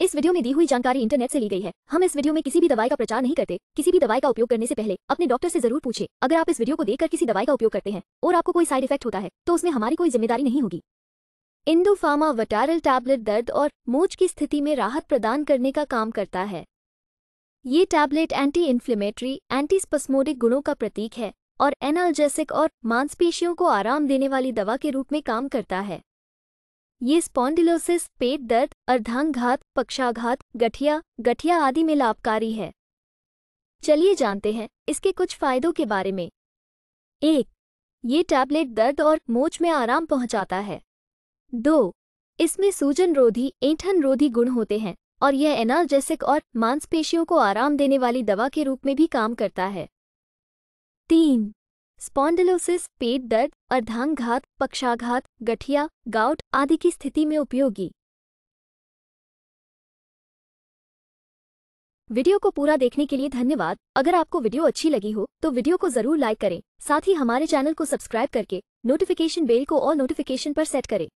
इस वीडियो में दी हुई जानकारी इंटरनेट से ली गई है हम इस वीडियो में किसी भी दवाई का प्रचार नहीं करते किसी भी दवाई का उपयोग करने से पहले अपने डॉक्टर से जरूर पूछे अगर आप इस वीडियो को देखकर किसी दवाई का उपयोग करते हैं और आपको कोई साइड इफेक्ट होता है तो उसमें हमारी कोई जिम्मेदारी नहीं होगी फार्मा वटारल टैबलेट दर्द और मोच की स्थिति में राहत प्रदान करने का काम करता है ये टैबलेट एंटी इन्फ्लेमेटरी एंटीस्पस्मोडिक गुणों का प्रतीक है और एनाल्जेसिक और मांसपेशियों को आराम देने वाली दवा के रूप में काम करता है ये स्पॉन्डिलोसिस पेट दर्द अर्धांगघात पक्षाघात गठिया गठिया आदि में लाभकारी है चलिए जानते हैं इसके कुछ फायदों के बारे में एक ये टैबलेट दर्द और मोच में आराम पहुंचाता है दो इसमें सूजन रोधी ऐंठन रोधी गुण होते हैं और यह एनाल्जेसिक और मांसपेशियों को आराम देने वाली दवा के रूप में भी काम करता है तीन स्पॉन्डिलोसिस पेट दर्द अर्धांगघात पक्षाघात गठिया गाउट आदि की स्थिति में उपयोगी वीडियो को पूरा देखने के लिए धन्यवाद अगर आपको वीडियो अच्छी लगी हो तो वीडियो को जरूर लाइक करें साथ ही हमारे चैनल को सब्सक्राइब करके नोटिफिकेशन बेल को और नोटिफिकेशन पर सेट करें